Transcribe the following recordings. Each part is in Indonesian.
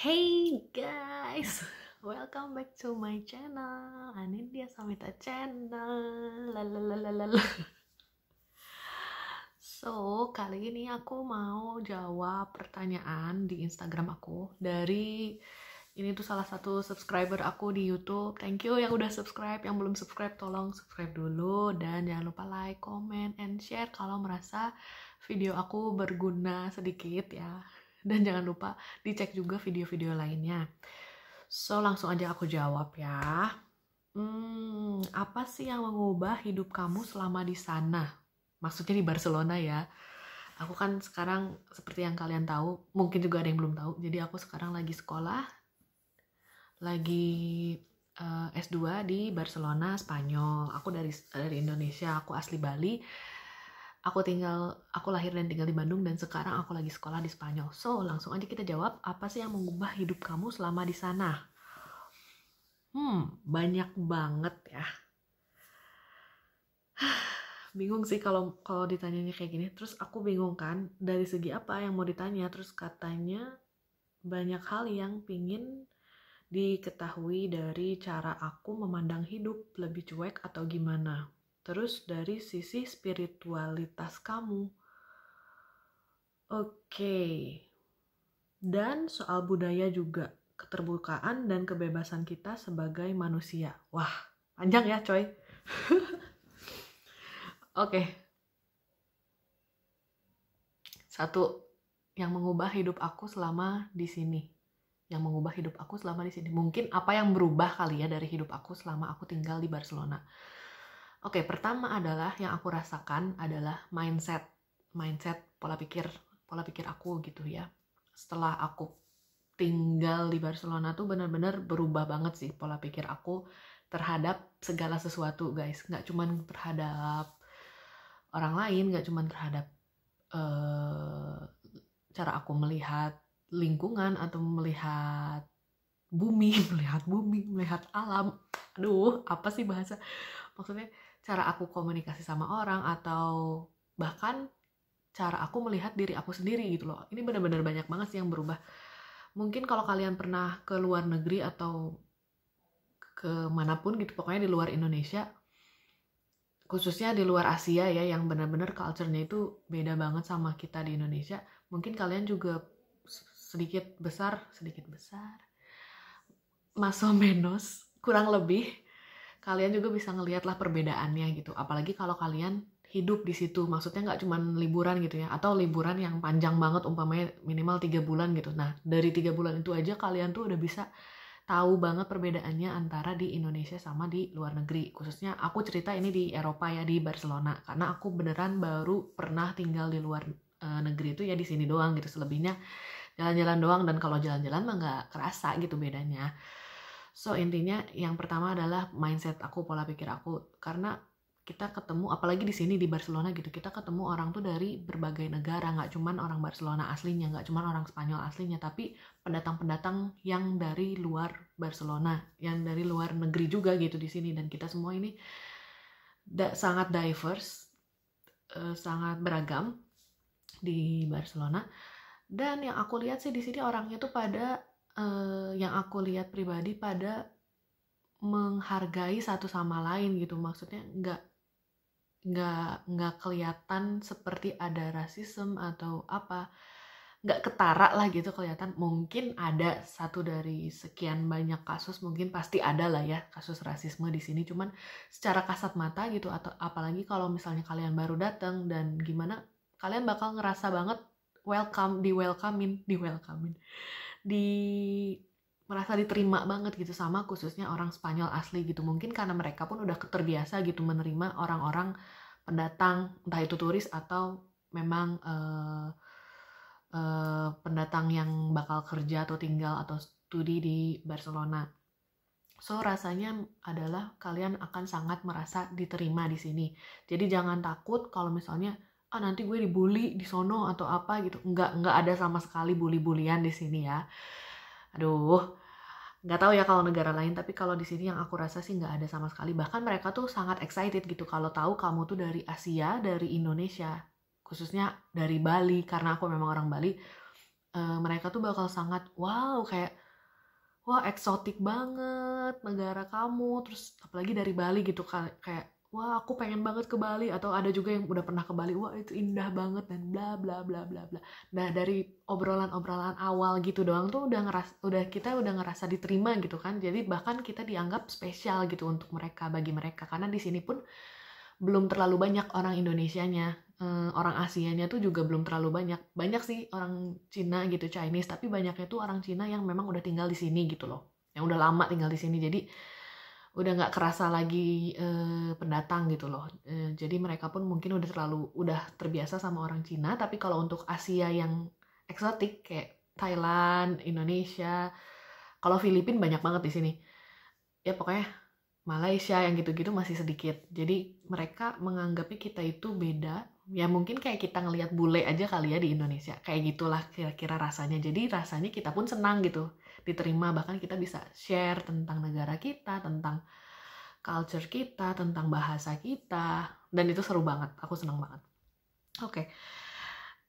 Hey guys, welcome back to my channel Anindya Samita channel Lalalala. So, kali ini aku mau jawab pertanyaan di Instagram aku Dari, ini tuh salah satu subscriber aku di Youtube Thank you yang udah subscribe, yang belum subscribe tolong subscribe dulu Dan jangan lupa like, comment, and share kalau merasa video aku berguna sedikit ya dan jangan lupa dicek juga video-video lainnya. So, langsung aja aku jawab ya. Hmm, apa sih yang mengubah hidup kamu selama di sana? Maksudnya di Barcelona ya. Aku kan sekarang seperti yang kalian tahu, mungkin juga ada yang belum tahu. Jadi aku sekarang lagi sekolah, lagi uh, eh, S2 di Barcelona, Spanyol. Aku dari dari Indonesia, aku asli Bali aku tinggal aku lahir dan tinggal di Bandung dan sekarang aku lagi sekolah di Spanyol. So, langsung aja kita jawab apa sih yang mengubah hidup kamu selama di sana? Hmm, banyak banget ya. bingung sih kalau kalau ditanyanya kayak gini. Terus aku bingung kan dari segi apa yang mau ditanya. Terus katanya banyak hal yang pingin diketahui dari cara aku memandang hidup lebih cuek atau gimana terus dari sisi spiritualitas kamu. Oke, okay. dan soal budaya juga, keterbukaan dan kebebasan kita sebagai manusia. Wah, panjang ya, coy! Oke, okay. satu yang mengubah hidup aku selama di sini, yang mengubah hidup aku selama di sini, mungkin apa yang berubah kali ya dari hidup aku selama aku tinggal di Barcelona Oke, pertama adalah yang aku rasakan adalah mindset, mindset pola pikir, pola pikir aku gitu ya. Setelah aku tinggal di Barcelona tuh benar-benar berubah banget sih pola pikir aku terhadap segala sesuatu, guys. Nggak cuman terhadap orang lain, nggak cuman terhadap uh, cara aku melihat lingkungan atau melihat bumi, melihat bumi, melihat alam. Aduh, apa sih bahasa? Maksudnya cara aku komunikasi sama orang atau bahkan cara aku melihat diri aku sendiri gitu loh ini benar-benar banyak banget sih yang berubah mungkin kalau kalian pernah ke luar negeri atau ke pun gitu pokoknya di luar Indonesia khususnya di luar Asia ya yang benar-benar culture-nya itu beda banget sama kita di Indonesia mungkin kalian juga sedikit besar sedikit besar maso menos kurang lebih kalian juga bisa ngelihatlah perbedaannya gitu apalagi kalau kalian hidup di situ maksudnya nggak cuma liburan gitu ya atau liburan yang panjang banget umpamanya minimal tiga bulan gitu nah dari tiga bulan itu aja kalian tuh udah bisa tahu banget perbedaannya antara di Indonesia sama di luar negeri khususnya aku cerita ini di Eropa ya di Barcelona karena aku beneran baru pernah tinggal di luar e, negeri itu ya di sini doang gitu selebihnya jalan-jalan doang dan kalau jalan-jalan mah nggak kerasa gitu bedanya So intinya yang pertama adalah mindset aku, pola pikir aku karena kita ketemu apalagi di sini di Barcelona gitu kita ketemu orang tuh dari berbagai negara nggak cuman orang Barcelona aslinya nggak cuman orang Spanyol aslinya tapi pendatang-pendatang yang dari luar Barcelona yang dari luar negeri juga gitu di sini dan kita semua ini da sangat diverse uh, sangat beragam di Barcelona dan yang aku lihat sih di sini orangnya tuh pada uh, yang aku lihat pribadi pada menghargai satu sama lain gitu maksudnya nggak nggak nggak kelihatan seperti ada rasisme atau apa nggak ketara lah gitu kelihatan mungkin ada satu dari sekian banyak kasus mungkin pasti ada lah ya kasus rasisme di sini cuman secara kasat mata gitu atau apalagi kalau misalnya kalian baru datang dan gimana kalian bakal ngerasa banget welcome di welcomein di welcomein di merasa diterima banget gitu sama khususnya orang Spanyol asli gitu mungkin karena mereka pun udah terbiasa gitu menerima orang-orang pendatang entah itu turis atau memang uh, uh, pendatang yang bakal kerja atau tinggal atau studi di Barcelona So rasanya adalah kalian akan sangat merasa diterima di sini. Jadi jangan takut kalau misalnya ah nanti gue dibully di sono atau apa gitu nggak nggak ada sama sekali bully-bulian di sini ya aduh nggak tahu ya kalau negara lain tapi kalau di sini yang aku rasa sih nggak ada sama sekali bahkan mereka tuh sangat excited gitu kalau tahu kamu tuh dari Asia dari Indonesia khususnya dari Bali karena aku memang orang Bali e, mereka tuh bakal sangat wow kayak wah eksotik banget negara kamu terus apalagi dari Bali gitu kayak wah aku pengen banget ke Bali atau ada juga yang udah pernah ke Bali wah itu indah banget dan bla bla bla bla bla nah dari obrolan obrolan awal gitu doang tuh udah ngeras udah kita udah ngerasa diterima gitu kan jadi bahkan kita dianggap spesial gitu untuk mereka bagi mereka karena di sini pun belum terlalu banyak orang Indonesianya eh, orang nya tuh juga belum terlalu banyak banyak sih orang Cina gitu Chinese tapi banyaknya tuh orang Cina yang memang udah tinggal di sini gitu loh yang udah lama tinggal di sini jadi udah nggak kerasa lagi eh, pendatang gitu loh eh, jadi mereka pun mungkin udah terlalu udah terbiasa sama orang Cina tapi kalau untuk Asia yang eksotik kayak Thailand Indonesia kalau Filipina banyak banget di sini ya pokoknya Malaysia yang gitu-gitu masih sedikit. Jadi mereka menganggapnya kita itu beda. Ya mungkin kayak kita ngelihat bule aja kali ya di Indonesia. Kayak gitulah kira-kira rasanya. Jadi rasanya kita pun senang gitu diterima bahkan kita bisa share tentang negara kita, tentang culture kita, tentang bahasa kita dan itu seru banget. Aku senang banget. Oke. Okay.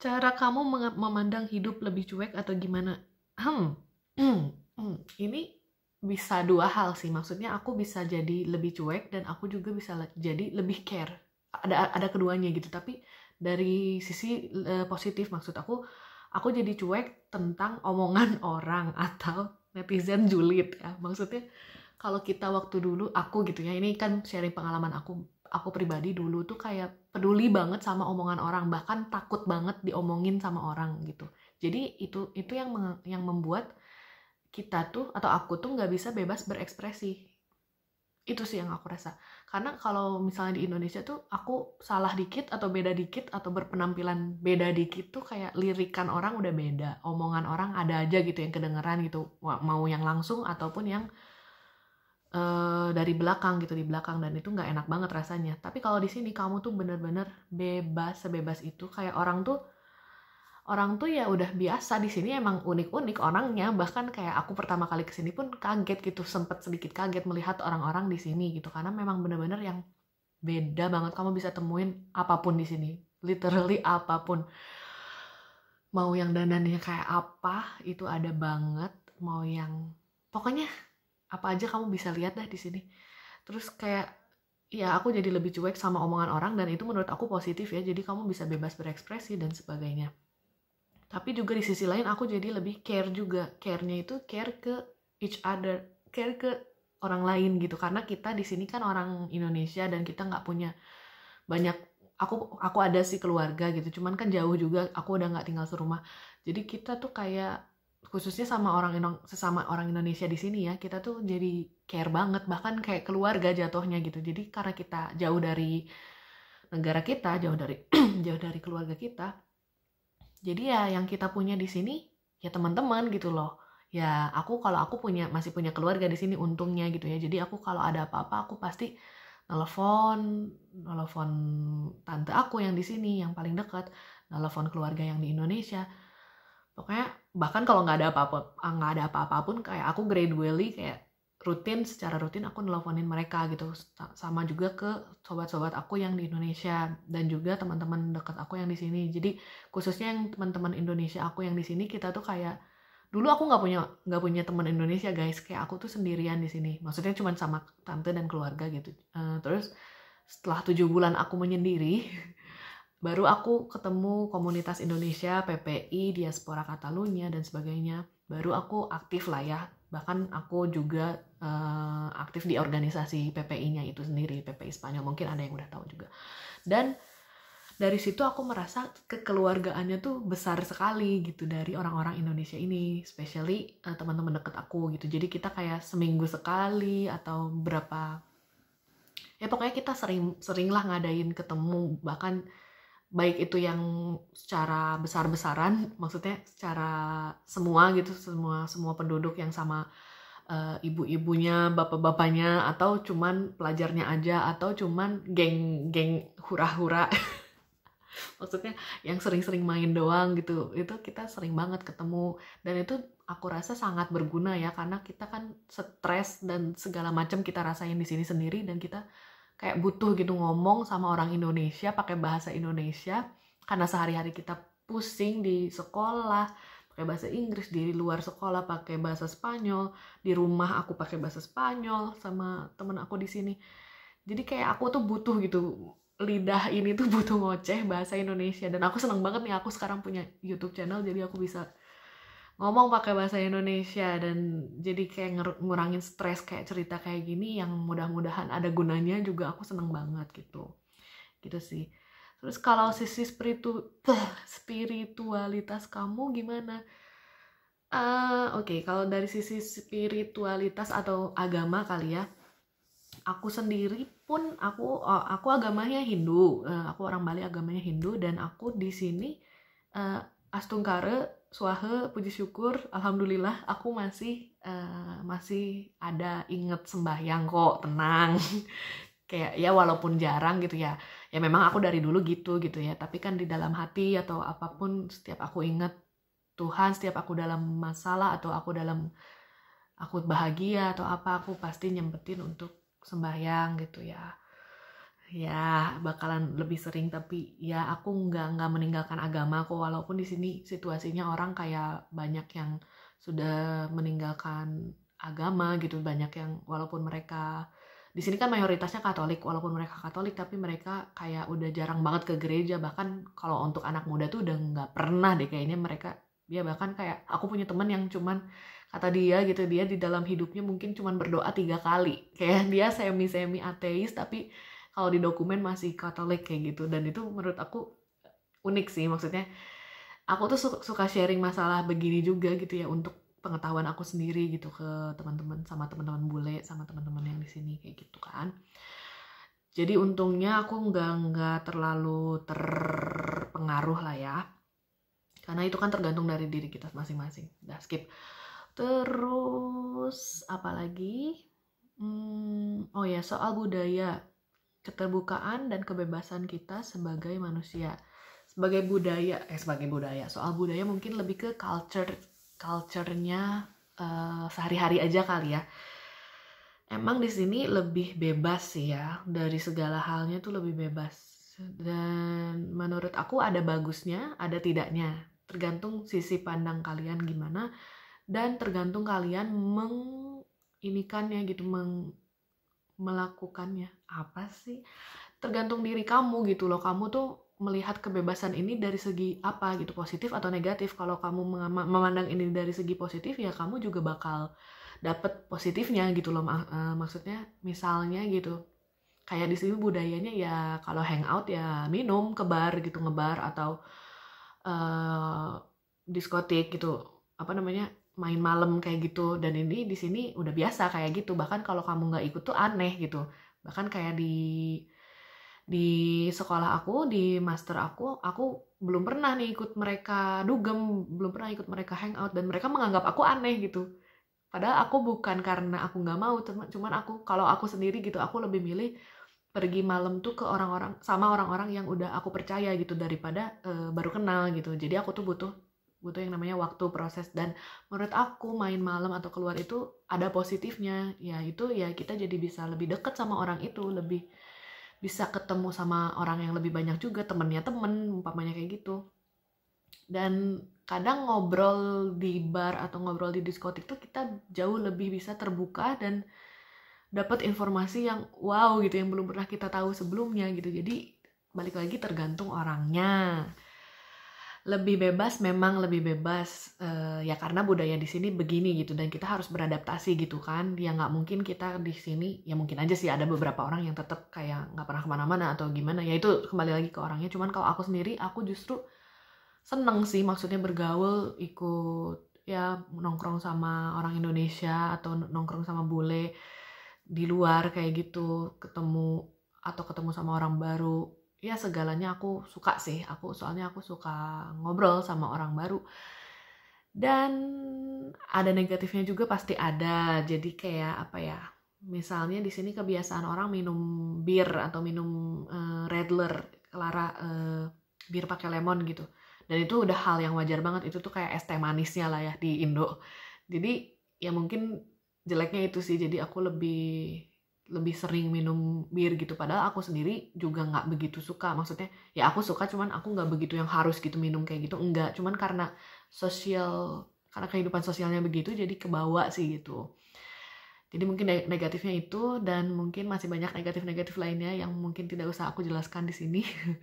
Cara kamu memandang hidup lebih cuek atau gimana? Hmm. hmm. hmm. Ini bisa dua hal sih maksudnya aku bisa jadi lebih cuek dan aku juga bisa jadi lebih care ada ada keduanya gitu tapi dari sisi uh, positif maksud aku aku jadi cuek tentang omongan orang atau netizen julid ya maksudnya kalau kita waktu dulu aku gitu ya ini kan sharing pengalaman aku aku pribadi dulu tuh kayak peduli banget sama omongan orang bahkan takut banget diomongin sama orang gitu jadi itu itu yang yang membuat kita tuh atau aku tuh nggak bisa bebas berekspresi itu sih yang aku rasa karena kalau misalnya di Indonesia tuh aku salah dikit atau beda dikit atau berpenampilan beda dikit tuh kayak lirikan orang udah beda omongan orang ada aja gitu yang kedengeran gitu mau yang langsung ataupun yang uh, dari belakang gitu di belakang dan itu nggak enak banget rasanya tapi kalau di sini kamu tuh bener-bener bebas sebebas itu kayak orang tuh orang tuh ya udah biasa di sini emang unik-unik orangnya bahkan kayak aku pertama kali kesini pun kaget gitu sempet sedikit kaget melihat orang-orang di sini gitu karena memang bener-bener yang beda banget kamu bisa temuin apapun di sini literally apapun mau yang dandannya kayak apa itu ada banget mau yang pokoknya apa aja kamu bisa lihat dah di sini terus kayak ya aku jadi lebih cuek sama omongan orang dan itu menurut aku positif ya jadi kamu bisa bebas berekspresi dan sebagainya tapi juga di sisi lain aku jadi lebih care juga care-nya itu care ke each other care ke orang lain gitu karena kita di sini kan orang Indonesia dan kita nggak punya banyak aku aku ada sih keluarga gitu cuman kan jauh juga aku udah nggak tinggal serumah jadi kita tuh kayak khususnya sama orang sesama orang Indonesia di sini ya kita tuh jadi care banget bahkan kayak keluarga jatuhnya gitu jadi karena kita jauh dari negara kita jauh dari jauh dari keluarga kita jadi ya yang kita punya di sini ya teman-teman gitu loh ya aku kalau aku punya masih punya keluarga di sini untungnya gitu ya jadi aku kalau ada apa-apa aku pasti nelfon nelfon tante aku yang di sini yang paling dekat nelfon keluarga yang di Indonesia pokoknya bahkan kalau nggak ada apa-apa nggak ada apa apapun kayak aku gradually kayak rutin secara rutin aku nelponin mereka gitu sama juga ke sobat-sobat aku yang di Indonesia dan juga teman-teman dekat aku yang di sini jadi khususnya yang teman-teman Indonesia aku yang di sini kita tuh kayak dulu aku nggak punya nggak punya teman Indonesia guys kayak aku tuh sendirian di sini maksudnya cuma sama tante dan keluarga gitu uh, terus setelah tujuh bulan aku menyendiri baru aku ketemu komunitas Indonesia PPI diaspora Katalunya dan sebagainya baru aku aktif lah ya bahkan aku juga uh, aktif di organisasi PPI-nya itu sendiri PPI Spanyol mungkin ada yang udah tahu juga dan dari situ aku merasa kekeluargaannya tuh besar sekali gitu dari orang-orang Indonesia ini, especially uh, teman-teman deket aku gitu. Jadi kita kayak seminggu sekali atau berapa ya pokoknya kita sering seringlah ngadain ketemu bahkan baik itu yang secara besar-besaran maksudnya secara semua gitu semua semua penduduk yang sama uh, ibu-ibunya bapak-bapaknya atau cuman pelajarnya aja atau cuman geng-geng hura-hura maksudnya yang sering-sering main doang gitu itu kita sering banget ketemu dan itu aku rasa sangat berguna ya karena kita kan stres dan segala macam kita rasain di sini sendiri dan kita kayak butuh gitu ngomong sama orang Indonesia pakai bahasa Indonesia karena sehari-hari kita pusing di sekolah pakai bahasa Inggris di luar sekolah pakai bahasa Spanyol di rumah aku pakai bahasa Spanyol sama temen aku di sini jadi kayak aku tuh butuh gitu lidah ini tuh butuh ngoceh bahasa Indonesia dan aku seneng banget nih aku sekarang punya YouTube channel jadi aku bisa ngomong pakai bahasa Indonesia dan jadi kayak ngurangin stres kayak cerita kayak gini yang mudah-mudahan ada gunanya juga aku seneng banget gitu gitu sih terus kalau sisi spiritu eh, spiritualitas kamu gimana uh, oke okay, kalau dari sisi spiritualitas atau agama kali ya aku sendiri pun aku eh, aku agamanya Hindu aku orang Bali agamanya Hindu dan aku di sini uh, Astungkare suahe puji syukur alhamdulillah aku masih uh, masih ada inget sembahyang kok tenang kayak ya walaupun jarang gitu ya ya memang aku dari dulu gitu gitu ya tapi kan di dalam hati atau apapun setiap aku inget Tuhan setiap aku dalam masalah atau aku dalam aku bahagia atau apa aku pasti nyempetin untuk sembahyang gitu ya ya bakalan lebih sering tapi ya aku nggak nggak meninggalkan agama aku walaupun di sini situasinya orang kayak banyak yang sudah meninggalkan agama gitu banyak yang walaupun mereka di sini kan mayoritasnya Katolik walaupun mereka Katolik tapi mereka kayak udah jarang banget ke gereja bahkan kalau untuk anak muda tuh udah nggak pernah deh kayaknya mereka dia ya bahkan kayak aku punya teman yang cuman kata dia gitu dia di dalam hidupnya mungkin cuman berdoa tiga kali kayak dia semi semi ateis tapi kalau di dokumen masih Katolik kayak gitu dan itu menurut aku unik sih maksudnya aku tuh suka sharing masalah begini juga gitu ya untuk pengetahuan aku sendiri gitu ke teman-teman sama teman-teman bule sama teman-teman yang di sini kayak gitu kan jadi untungnya aku nggak nggak terlalu terpengaruh lah ya karena itu kan tergantung dari diri kita masing-masing Dah skip terus apalagi hmm, oh ya soal budaya keterbukaan dan kebebasan kita sebagai manusia sebagai budaya eh sebagai budaya soal budaya mungkin lebih ke culture culturenya uh, sehari-hari aja kali ya emang di sini lebih bebas sih ya dari segala halnya tuh lebih bebas dan menurut aku ada bagusnya ada tidaknya tergantung sisi pandang kalian gimana dan tergantung kalian meng, ini kan ya gitu meng melakukannya apa sih tergantung diri kamu gitu loh kamu tuh melihat kebebasan ini dari segi apa gitu positif atau negatif kalau kamu memandang ini dari segi positif ya kamu juga bakal dapet positifnya gitu loh mak eh, maksudnya misalnya gitu kayak di sini budayanya ya kalau hangout ya minum ke bar gitu ngebar atau uh, diskotik gitu apa namanya main malam kayak gitu dan ini di sini udah biasa kayak gitu bahkan kalau kamu nggak ikut tuh aneh gitu bahkan kayak di di sekolah aku di master aku aku belum pernah nih ikut mereka dugem belum pernah ikut mereka hangout dan mereka menganggap aku aneh gitu padahal aku bukan karena aku nggak mau cuman aku kalau aku sendiri gitu aku lebih milih pergi malam tuh ke orang-orang sama orang-orang yang udah aku percaya gitu daripada uh, baru kenal gitu jadi aku tuh butuh butuh yang namanya waktu proses dan menurut aku main malam atau keluar itu ada positifnya ya itu ya kita jadi bisa lebih deket sama orang itu lebih bisa ketemu sama orang yang lebih banyak juga temennya temen umpamanya kayak gitu dan kadang ngobrol di bar atau ngobrol di diskotik tuh kita jauh lebih bisa terbuka dan dapat informasi yang wow gitu yang belum pernah kita tahu sebelumnya gitu jadi balik lagi tergantung orangnya lebih bebas memang lebih bebas uh, ya karena budaya di sini begini gitu dan kita harus beradaptasi gitu kan ya nggak mungkin kita di sini ya mungkin aja sih ada beberapa orang yang tetap kayak nggak pernah kemana-mana atau gimana ya itu kembali lagi ke orangnya cuman kalau aku sendiri aku justru seneng sih maksudnya bergaul ikut ya nongkrong sama orang Indonesia atau nongkrong sama bule di luar kayak gitu ketemu atau ketemu sama orang baru ya segalanya aku suka sih aku soalnya aku suka ngobrol sama orang baru dan ada negatifnya juga pasti ada jadi kayak apa ya misalnya di sini kebiasaan orang minum bir atau minum uh, eh, redler lara uh, eh, bir pakai lemon gitu dan itu udah hal yang wajar banget itu tuh kayak es teh manisnya lah ya di Indo jadi ya mungkin jeleknya itu sih jadi aku lebih lebih sering minum bir gitu padahal aku sendiri juga nggak begitu suka maksudnya ya aku suka cuman aku nggak begitu yang harus gitu minum kayak gitu enggak cuman karena sosial karena kehidupan sosialnya begitu jadi kebawa sih gitu jadi mungkin negatifnya itu dan mungkin masih banyak negatif-negatif lainnya yang mungkin tidak usah aku jelaskan di sini.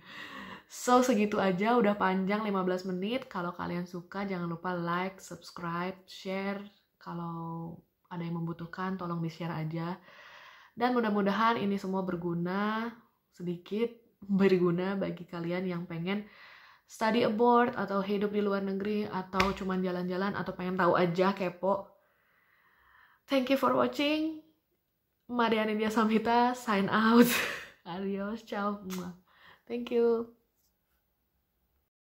So segitu aja udah panjang 15 menit. Kalau kalian suka jangan lupa like, subscribe, share. Kalau ada yang membutuhkan tolong di-share aja. Dan mudah-mudahan ini semua berguna sedikit berguna bagi kalian yang pengen study abroad atau hidup di luar negeri atau cuman jalan-jalan atau pengen tahu aja kepo. Thank you for watching. Mariani Dia sign out. Adios, ciao. Thank you.